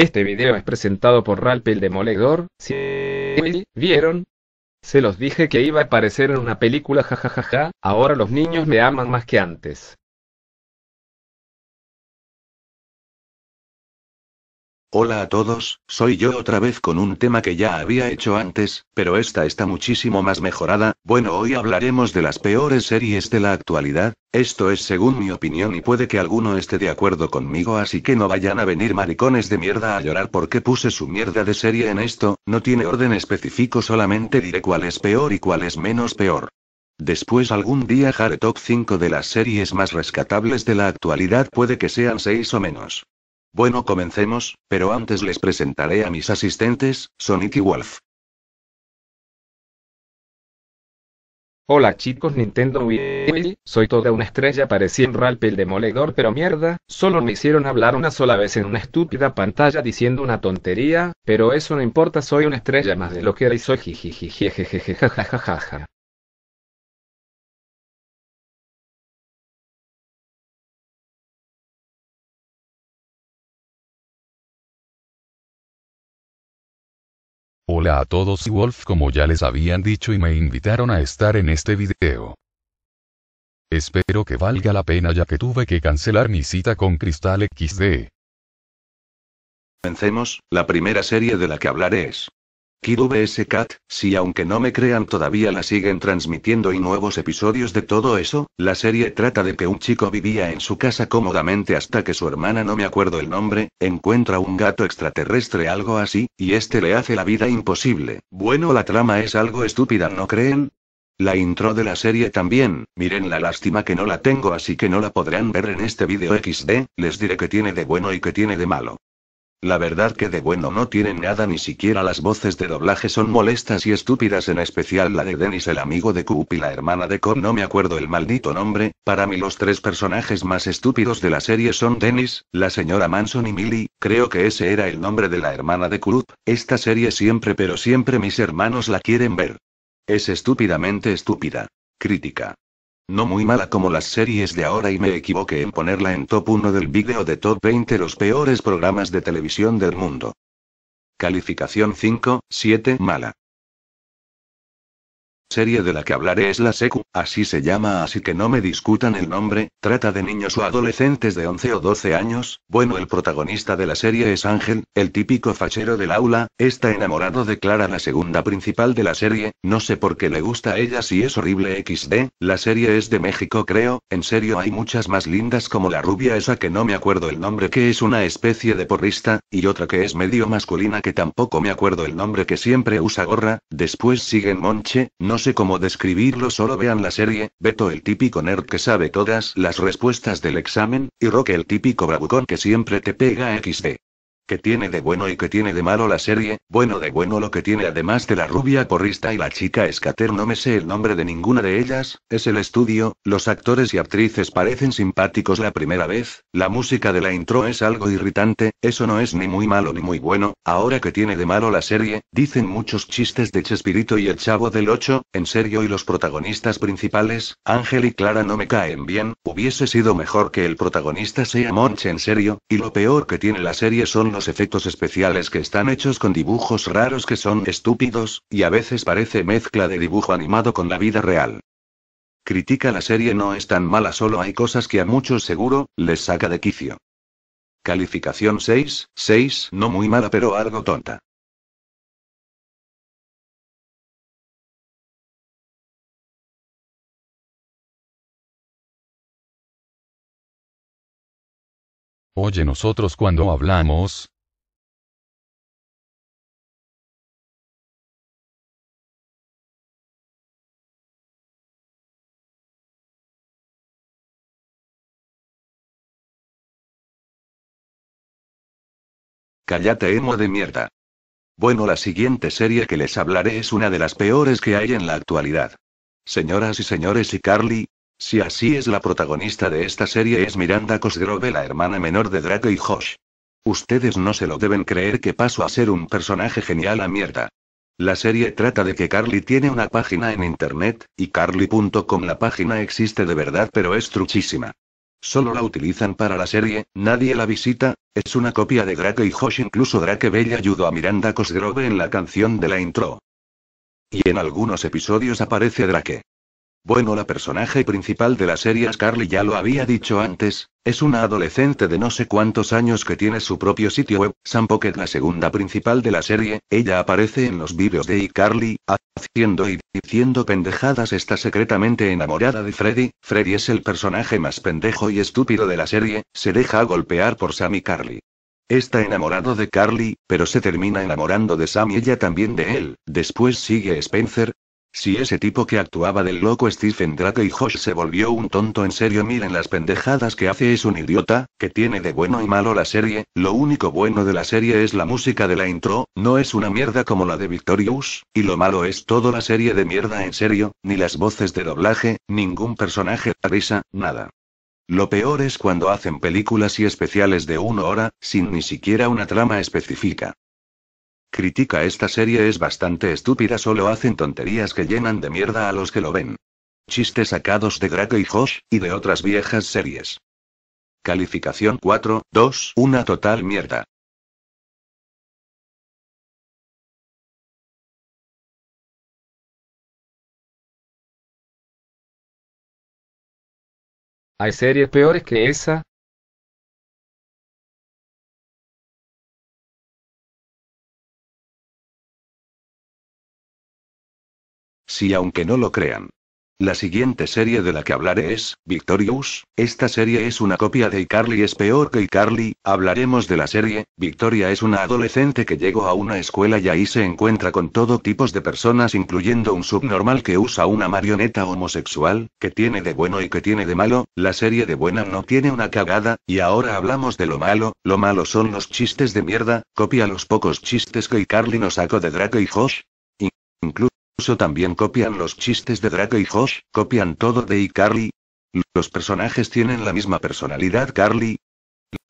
Este video es presentado por Ralph el Demoledor. Si vieron, se los dije que iba a aparecer en una película jajajaja, ahora los niños me aman más que antes. Hola a todos, soy yo otra vez con un tema que ya había hecho antes, pero esta está muchísimo más mejorada. Bueno, hoy hablaremos de las peores series de la actualidad, esto es según mi opinión y puede que alguno esté de acuerdo conmigo, así que no vayan a venir maricones de mierda a llorar porque puse su mierda de serie en esto, no tiene orden específico, solamente diré cuál es peor y cuál es menos peor. Después algún día haré top 5 de las series más rescatables de la actualidad, puede que sean 6 o menos. Bueno, comencemos, pero antes les presentaré a mis asistentes, Sonic y Wolf. Hola chicos Nintendo Wii, soy toda una estrella parecía en Ralph el demoledor pero mierda, solo me hicieron hablar una sola vez en una estúpida pantalla diciendo una tontería, pero eso no importa soy una estrella más de lo que era y soy Hola a todos y Wolf como ya les habían dicho y me invitaron a estar en este video. Espero que valga la pena ya que tuve que cancelar mi cita con Cristal XD. Vencemos. la primera serie de la que hablaré es Kid vs Cat, si aunque no me crean todavía la siguen transmitiendo y nuevos episodios de todo eso, la serie trata de que un chico vivía en su casa cómodamente hasta que su hermana no me acuerdo el nombre, encuentra un gato extraterrestre algo así, y este le hace la vida imposible. Bueno la trama es algo estúpida ¿no creen? La intro de la serie también, miren la lástima que no la tengo así que no la podrán ver en este vídeo XD, les diré que tiene de bueno y que tiene de malo. La verdad que de bueno no tienen nada, ni siquiera las voces de doblaje son molestas y estúpidas, en especial la de Dennis, el amigo de Coop y la hermana de Coop, no me acuerdo el maldito nombre. Para mí, los tres personajes más estúpidos de la serie son Dennis, la señora Manson y Millie, creo que ese era el nombre de la hermana de Coop. Esta serie siempre, pero siempre mis hermanos la quieren ver. Es estúpidamente estúpida. Crítica. No muy mala como las series de ahora y me equivoqué en ponerla en top 1 del vídeo de top 20 los peores programas de televisión del mundo. Calificación 5, 7 mala serie de la que hablaré es la SECU, así se llama, así que no me discutan el nombre, trata de niños o adolescentes de 11 o 12 años, bueno, el protagonista de la serie es Ángel, el típico fachero del aula, está enamorado de Clara, la segunda principal de la serie, no sé por qué le gusta a ella si es horrible XD, la serie es de México creo, en serio hay muchas más lindas como la rubia esa que no me acuerdo el nombre que es una especie de porrista, y otra que es medio masculina que tampoco me acuerdo el nombre que siempre usa gorra, después siguen Monche, no sé cómo describirlo, solo vean la serie, Beto el típico nerd que sabe todas las respuestas del examen, y Roque el típico bravucón que siempre te pega XD. ¿Qué tiene de bueno y qué tiene de malo la serie? Bueno de bueno lo que tiene además de la rubia porrista y la chica escater no me sé el nombre de ninguna de ellas, es el estudio, los actores y actrices parecen simpáticos la primera vez, la música de la intro es algo irritante, eso no es ni muy malo ni muy bueno, ahora que tiene de malo la serie, dicen muchos chistes de Chespirito y el Chavo del 8, en serio y los protagonistas principales, Ángel y Clara no me caen bien, hubiese sido mejor que el protagonista sea Monche en serio, y lo peor que tiene la serie son los efectos especiales que están hechos con dibujos raros que son estúpidos, y a veces parece mezcla de dibujo animado con la vida real. Critica la serie no es tan mala, solo hay cosas que a muchos seguro, les saca de quicio. Calificación 6, 6, no muy mala pero algo tonta. oye nosotros cuando hablamos? Cállate, emo de mierda. Bueno, la siguiente serie que les hablaré es una de las peores que hay en la actualidad. Señoras y señores y Carly, si así es, la protagonista de esta serie es Miranda Cosgrove, la hermana menor de Drake y Josh. Ustedes no se lo deben creer que paso a ser un personaje genial a mierda. La serie trata de que Carly tiene una página en internet, y carly.com la página existe de verdad pero es truchísima. Solo la utilizan para la serie, nadie la visita, es una copia de Drake y Josh. Incluso Drake Bell ayudó a Miranda Cosgrove en la canción de la intro. Y en algunos episodios aparece Drake. Bueno, la personaje principal de la serie Carly ya lo había dicho antes, es una adolescente de no sé cuántos años que tiene su propio sitio web, Sam Pocket, la segunda principal de la serie, ella aparece en los vídeos de Carly haciendo y diciendo pendejadas, está secretamente enamorada de Freddy, Freddy es el personaje más pendejo y estúpido de la serie, se deja golpear por Sam y Carly. Está enamorado de Carly, pero se termina enamorando de Sam y ella también de él. Después sigue Spencer, si ese tipo que actuaba del loco Stephen Drake y Josh se volvió un tonto en serio, miren las pendejadas que hace, es un idiota, que tiene de bueno y malo la serie, lo único bueno de la serie es la música de la intro, no es una mierda como la de Victorious, y lo malo es toda la serie de mierda en serio, ni las voces de doblaje, ningún personaje, risa, nada. Lo peor es cuando hacen películas y especiales de una hora, sin ni siquiera una trama específica critica esta serie es bastante estúpida, solo hacen tonterías que llenan de mierda a los que lo ven. Chistes sacados de Drake y Josh, y de otras viejas series. Calificación 4, 2, una total mierda. Hay series peores que esa, si aunque no lo crean. La siguiente serie de la que hablaré es, Victorious, esta serie es una copia de iCarly es peor que iCarly, hablaremos de la serie, Victoria es una adolescente que llegó a una escuela y ahí se encuentra con todo tipos de personas incluyendo un subnormal que usa una marioneta homosexual, que tiene de bueno y que tiene de malo, la serie de buena no tiene una cagada, y ahora hablamos de lo malo, lo malo son los chistes de mierda, copia los pocos chistes que iCarly nos sacó de Drake y Josh. Incluso Incluso también copian los chistes de Drake y Josh, copian todo de iCarly. Los personajes tienen la misma personalidad Carly.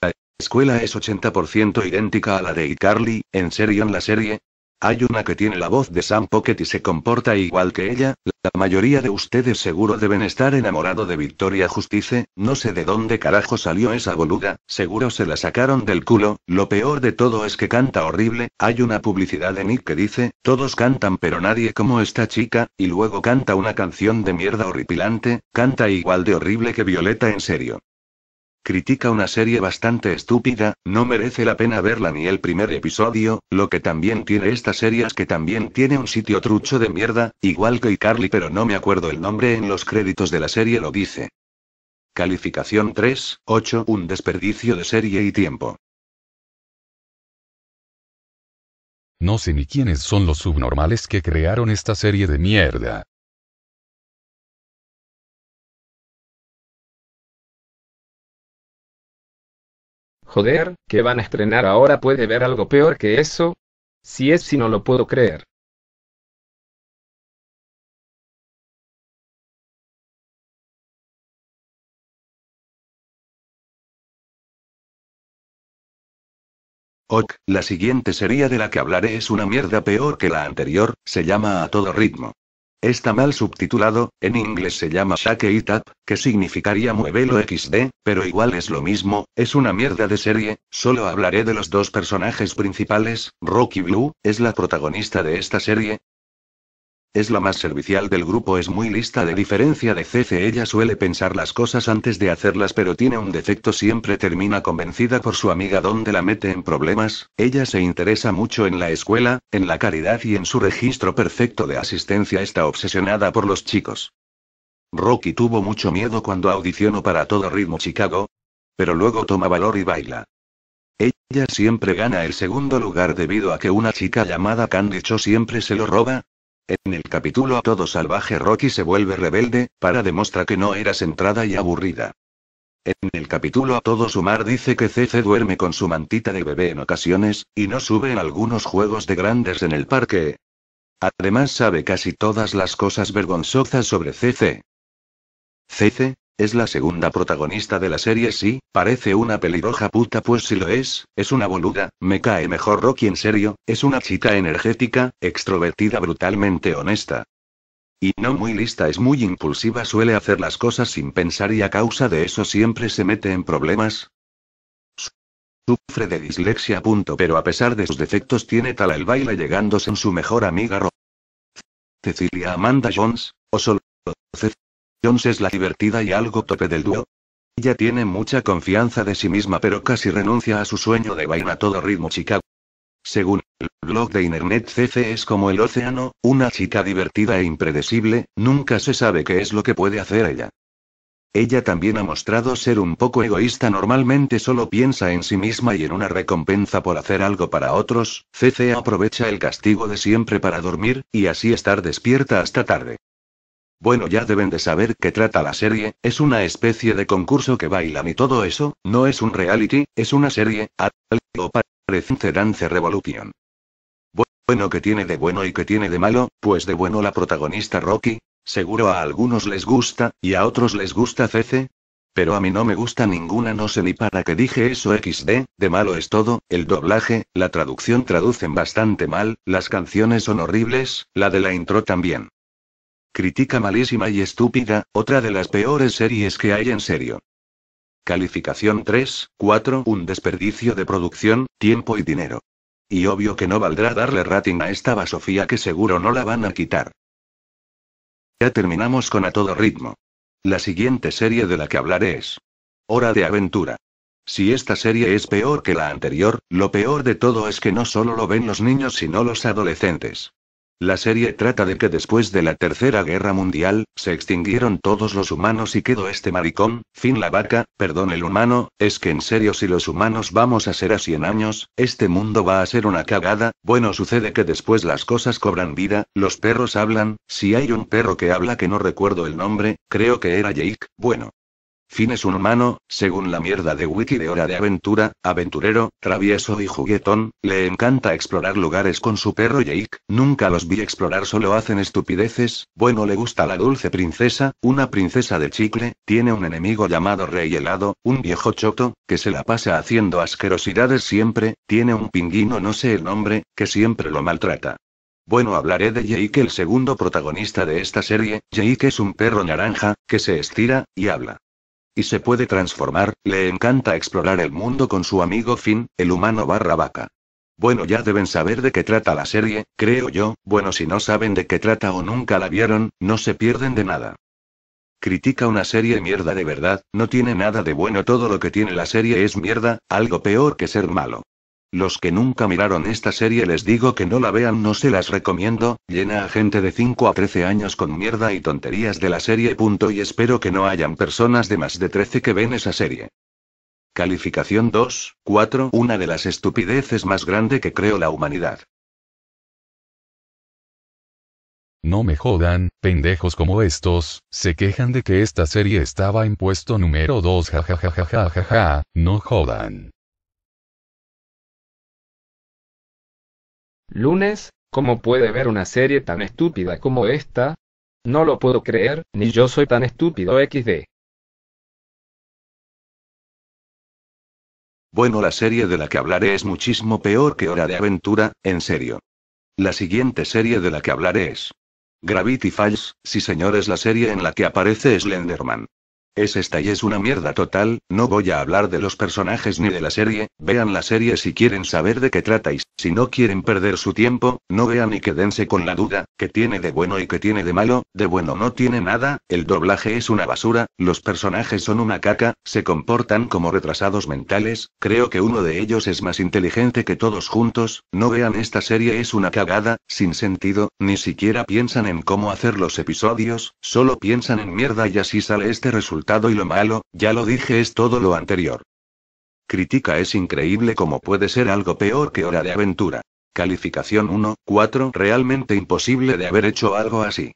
La escuela es 80% idéntica a la de iCarly, en serio en la serie, hay una que tiene la voz de Sam Pocket y se comporta igual que ella, la mayoría de ustedes seguro deben estar enamorado de Victoria Justice, no sé de dónde carajo salió esa boluda, seguro se la sacaron del culo, lo peor de todo es que canta horrible, hay una publicidad de Nick que dice, todos cantan pero nadie como esta chica, y luego canta una canción de mierda horripilante, canta igual de horrible que Violeta en serio. Critica una serie bastante estúpida, no merece la pena verla ni el primer episodio, lo que también tiene esta serie es que también tiene un sitio trucho de mierda, igual que iCarly pero no me acuerdo el nombre en los créditos de la serie lo dice. Calificación 3, 8, un desperdicio de serie y tiempo. No sé ni quiénes son los subnormales que crearon esta serie de mierda. Joder, ¿qué van a estrenar ahora puede ver algo peor que eso. Si es si no lo puedo creer. Ok, la siguiente sería de la que hablaré es una mierda peor que la anterior, se llama A todo ritmo. Está mal subtitulado, en inglés se llama Shake It Up, que significaría Muevelo XD, pero igual es lo mismo, es una mierda de serie, solo hablaré de los dos personajes principales, Rocky Blue, es la protagonista de esta serie, es la más servicial del grupo, es muy lista de diferencia de Cece. Ella suele pensar las cosas antes de hacerlas, pero tiene un defecto, siempre termina convencida por su amiga donde la mete en problemas. Ella se interesa mucho en la escuela, en la caridad y en su registro perfecto de asistencia. Está obsesionada por los chicos. Rocky tuvo mucho miedo cuando audicionó para todo ritmo Chicago, pero luego toma valor y baila. Ella siempre gana el segundo lugar debido a que una chica llamada Candy siempre se lo roba, en el capítulo a Todo Salvaje Rocky se vuelve rebelde, para demostrar que no era entrada y aburrida. En el capítulo a Todo Sumar dice que CC duerme con su mantita de bebé en ocasiones, y no sube en algunos juegos de grandes en el parque. Además sabe casi todas las cosas vergonzosas sobre CC. CC, es la segunda protagonista de la serie, sí, parece una pelirroja puta, pues si lo es, es una boluda, me cae mejor Rocky en serio, es una chica energética, extrovertida, brutalmente honesta. Y no muy lista, es muy impulsiva, suele hacer las cosas sin pensar y a causa de eso siempre se mete en problemas. Sufre de dislexia. Punto, pero a pesar de sus defectos tiene tal el baile llegándose en su mejor amiga Ro Cecilia Amanda Jones, o solo es la divertida y algo tope del dúo. Ella tiene mucha confianza de sí misma pero casi renuncia a su sueño de bailar a todo ritmo Chicago. Según el blog de Internet CC es como el océano, una chica divertida e impredecible, nunca se sabe qué es lo que puede hacer ella. Ella también ha mostrado ser un poco egoísta, normalmente solo piensa en sí misma y en una recompensa por hacer algo para otros, CC aprovecha el castigo de siempre para dormir, y así estar despierta hasta tarde. Bueno, ya deben de saber qué trata la serie, es una especie de concurso que bailan y todo eso, no es un reality, es una serie, algo Dance Revolution. Bueno, que tiene de bueno y que tiene de malo? Pues de bueno la protagonista Rocky, seguro a algunos les gusta, y a otros les gusta Cc. Pero a mí no me gusta ninguna, no sé ni para qué dije eso XD, de malo es todo, el doblaje, la traducción traducen bastante mal, las canciones son horribles, la de la intro también. Crítica malísima y estúpida, otra de las peores series que hay en serio. Calificación 3, 4, un desperdicio de producción, tiempo y dinero. Y obvio que no valdrá darle rating a esta basofía que seguro no la van a quitar. Ya terminamos con a todo ritmo. La siguiente serie de la que hablaré es Hora de Aventura. Si esta serie es peor que la anterior, lo peor de todo es que no solo lo ven los niños sino los adolescentes. La serie trata de que después de la Tercera Guerra Mundial, se extinguieron todos los humanos y quedó este maricón, fin la vaca, perdón el humano, es que en serio si los humanos vamos a ser a 100 años, este mundo va a ser una cagada, bueno sucede que después las cosas cobran vida, los perros hablan, si hay un perro que habla que no recuerdo el nombre, creo que era Jake, bueno, Finn es un humano, según la mierda de wiki de Hora de Aventura, aventurero, travieso y juguetón, le encanta explorar lugares con su perro Jake, nunca los vi explorar solo hacen estupideces, bueno le gusta la dulce princesa, una princesa de chicle, tiene un enemigo llamado Rey Helado, un viejo choto, que se la pasa haciendo asquerosidades siempre, tiene un pingüino no sé el nombre, que siempre lo maltrata. Bueno, hablaré de Jake, el segundo protagonista de esta serie. Jake es un perro naranja, que se estira, y habla. Y se puede transformar, le encanta explorar el mundo con su amigo Finn, el humano barra vaca. Bueno, ya deben saber de qué trata la serie, creo yo, bueno, si no saben de qué trata o nunca la vieron, no se pierden de nada. Critica una serie mierda de verdad, no tiene nada de bueno, todo lo que tiene la serie es mierda, algo peor que ser malo. Los que nunca miraron esta serie les digo que no la vean, no se las recomiendo, llena a gente de 5 a 13 años con mierda y tonterías de la serie. Punto y espero que no hayan personas de más de 13 que ven esa serie. Calificación 2, 4, una de las estupideces más grande que creo la humanidad. No me jodan, pendejos como estos, se quejan de que esta serie estaba en puesto número 2 jajajajajaja, no jodan. Lunes, ¿cómo puede ver una serie tan estúpida como esta? No lo puedo creer, ni yo soy tan estúpido XD. Bueno, la serie de la que hablaré es muchísimo peor que Hora de Aventura, en serio. La siguiente serie de la que hablaré es Gravity Falls, sí señores, la serie en la que aparece Slenderman. Es esta y es una mierda total, no voy a hablar de los personajes ni de la serie, vean la serie si quieren saber de qué tratáis, si no quieren perder su tiempo, no vean y quédense con la duda, que tiene de bueno y que tiene de malo, de bueno no tiene nada, el doblaje es una basura, los personajes son una caca, se comportan como retrasados mentales, creo que uno de ellos es más inteligente que todos juntos, no vean esta serie es una cagada, sin sentido, ni siquiera piensan en cómo hacer los episodios, solo piensan en mierda y así sale este resultado y lo malo, ya lo dije, es todo lo anterior. Crítica es increíble como puede ser algo peor que hora de aventura. Calificación 1, 4, realmente imposible de haber hecho algo así.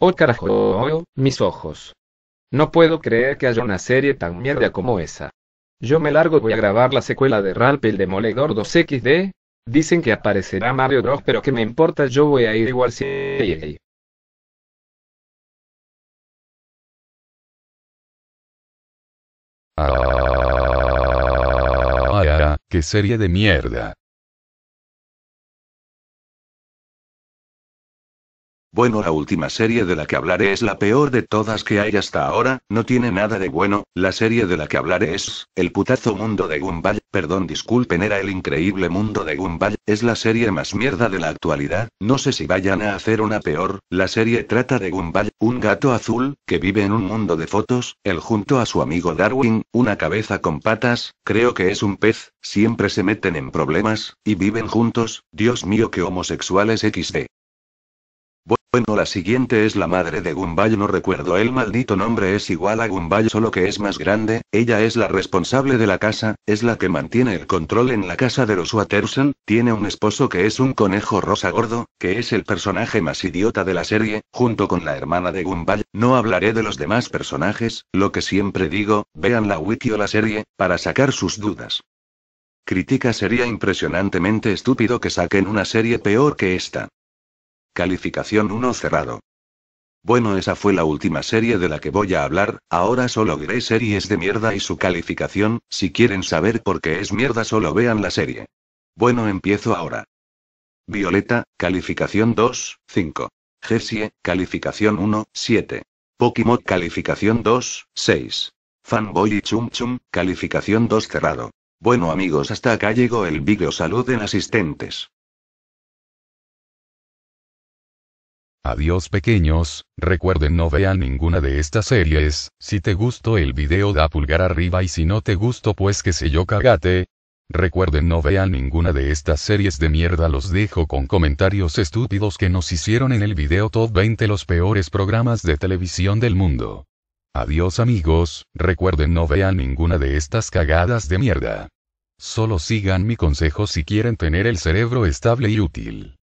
Oh carajo, oh, mis ojos. No puedo creer que haya una serie tan mierda como esa. Yo me largo voy a grabar la secuela de Ralph el Demoledor 2XD, Dicen que aparecerá Mario Bros, pero que me importa, yo voy a ir igual si... Que ah, qué serie de mierda. Bueno, la última serie de la que hablaré es la peor de todas que hay hasta ahora, no tiene nada de bueno, la serie de la que hablaré es, El putazo mundo de Gumball, perdón disculpen era El increíble mundo de Gumball, es la serie más mierda de la actualidad, no sé si vayan a hacer una peor, la serie trata de Gumball, un gato azul, que vive en un mundo de fotos, él junto a su amigo Darwin, una cabeza con patas, creo que es un pez, siempre se meten en problemas, y viven juntos, Dios mío que homosexuales XD. Bueno, la siguiente es la madre de Gumball. No recuerdo el maldito nombre, es igual a Gumball, solo que es más grande. Ella es la responsable de la casa, es la que mantiene el control en la casa de los Watterson. Tiene un esposo que es un conejo rosa gordo, que es el personaje más idiota de la serie, junto con la hermana de Gumball. No hablaré de los demás personajes, lo que siempre digo, vean la wiki o la serie, para sacar sus dudas. Critica sería impresionantemente estúpido que saquen una serie peor que esta. Calificación 1 cerrado. Bueno, esa fue la última serie de la que voy a hablar, ahora solo veré series de mierda y su calificación, si quieren saber por qué es mierda solo vean la serie. Bueno, empiezo ahora. Violeta, calificación 2, 5. Gessie, calificación 1, 7. Pokémon, calificación 2, 6. Fanboy y Chum Chum, calificación 2 cerrado. Bueno amigos, hasta acá llegó el vídeo. Saluden asistentes. Adiós pequeños, recuerden no vean ninguna de estas series, si te gustó el video da pulgar arriba y si no te gustó pues que sé yo cagate. Recuerden no vean ninguna de estas series de mierda los dejo con comentarios estúpidos que nos hicieron en el video top 20 los peores programas de televisión del mundo. Adiós amigos, recuerden no vean ninguna de estas cagadas de mierda. Solo sigan mi consejo si quieren tener el cerebro estable y útil.